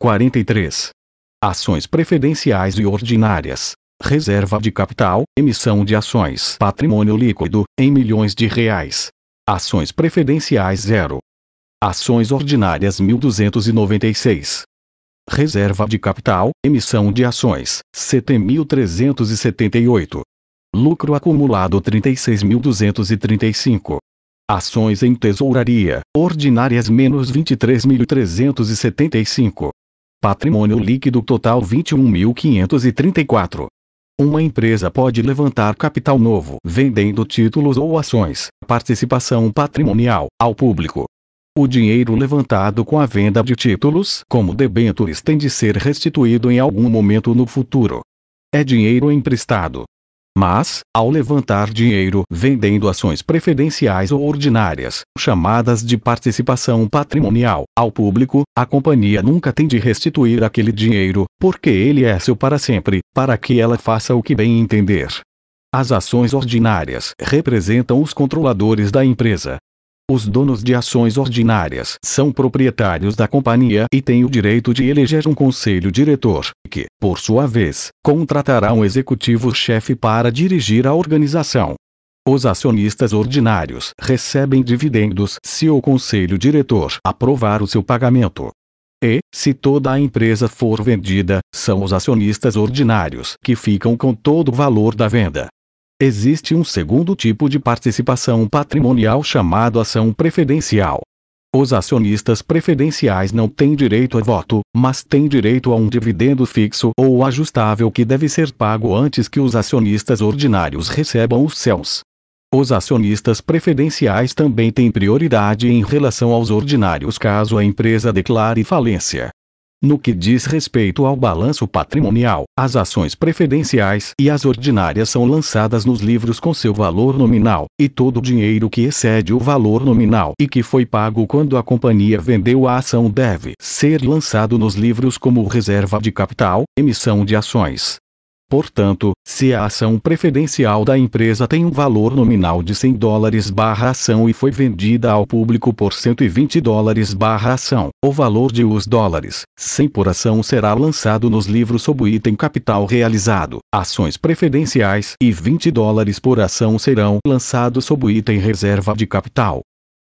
43. Ações preferenciais e ordinárias. Reserva de capital, emissão de ações, patrimônio líquido, em milhões de reais. Ações preferenciais zero. Ações ordinárias 1296. Reserva de capital, emissão de ações, 7.378. Lucro acumulado 36.235. Ações em tesouraria, ordinárias menos 23.375. Patrimônio líquido total 21.534. Uma empresa pode levantar capital novo vendendo títulos ou ações, participação patrimonial, ao público. O dinheiro levantado com a venda de títulos, como debêntures, tem de ser restituído em algum momento no futuro. É dinheiro emprestado, mas, ao levantar dinheiro vendendo ações preferenciais ou ordinárias, chamadas de participação patrimonial, ao público, a companhia nunca tem de restituir aquele dinheiro, porque ele é seu para sempre, para que ela faça o que bem entender. As ações ordinárias representam os controladores da empresa, os donos de ações ordinárias são proprietários da companhia e têm o direito de eleger um conselho diretor, que, por sua vez, contratará um executivo-chefe para dirigir a organização. Os acionistas ordinários recebem dividendos se o conselho diretor aprovar o seu pagamento. E, se toda a empresa for vendida, são os acionistas ordinários que ficam com todo o valor da venda. Existe um segundo tipo de participação patrimonial chamado ação preferencial. Os acionistas preferenciais não têm direito a voto, mas têm direito a um dividendo fixo ou ajustável que deve ser pago antes que os acionistas ordinários recebam os seus. Os acionistas preferenciais também têm prioridade em relação aos ordinários caso a empresa declare falência. No que diz respeito ao balanço patrimonial, as ações preferenciais e as ordinárias são lançadas nos livros com seu valor nominal, e todo o dinheiro que excede o valor nominal e que foi pago quando a companhia vendeu a ação deve ser lançado nos livros como reserva de capital, emissão de ações, Portanto, se a ação preferencial da empresa tem um valor nominal de 100 dólares barra ação e foi vendida ao público por 120 dólares barra ação, o valor de US dólares 100 por ação será lançado nos livros sob o item capital realizado, ações preferenciais e 20 dólares por ação serão lançados sob o item reserva de capital.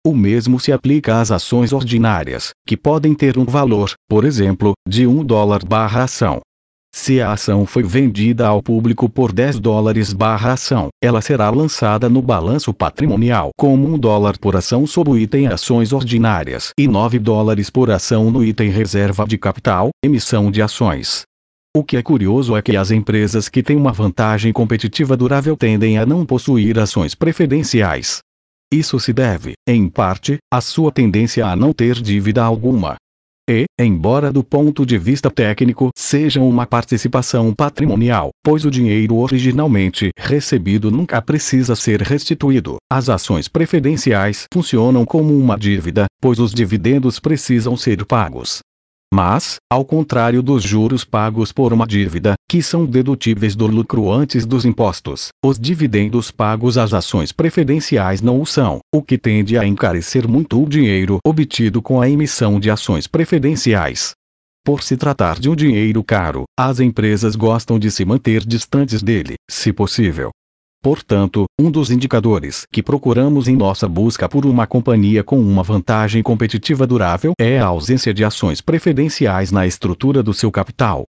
O mesmo se aplica às ações ordinárias, que podem ter um valor, por exemplo, de 1 dólar barra ação, se a ação foi vendida ao público por 10 dólares barra ação, ela será lançada no balanço patrimonial como 1 dólar por ação sob o item ações ordinárias e 9 dólares por ação no item reserva de capital, emissão de ações. O que é curioso é que as empresas que têm uma vantagem competitiva durável tendem a não possuir ações preferenciais. Isso se deve, em parte, à sua tendência a não ter dívida alguma, e, embora do ponto de vista técnico seja uma participação patrimonial, pois o dinheiro originalmente recebido nunca precisa ser restituído, as ações preferenciais funcionam como uma dívida, pois os dividendos precisam ser pagos mas, ao contrário dos juros pagos por uma dívida, que são dedutíveis do lucro antes dos impostos, os dividendos pagos às ações preferenciais não o são, o que tende a encarecer muito o dinheiro obtido com a emissão de ações preferenciais. Por se tratar de um dinheiro caro, as empresas gostam de se manter distantes dele, se possível, Portanto, um dos indicadores que procuramos em nossa busca por uma companhia com uma vantagem competitiva durável é a ausência de ações preferenciais na estrutura do seu capital.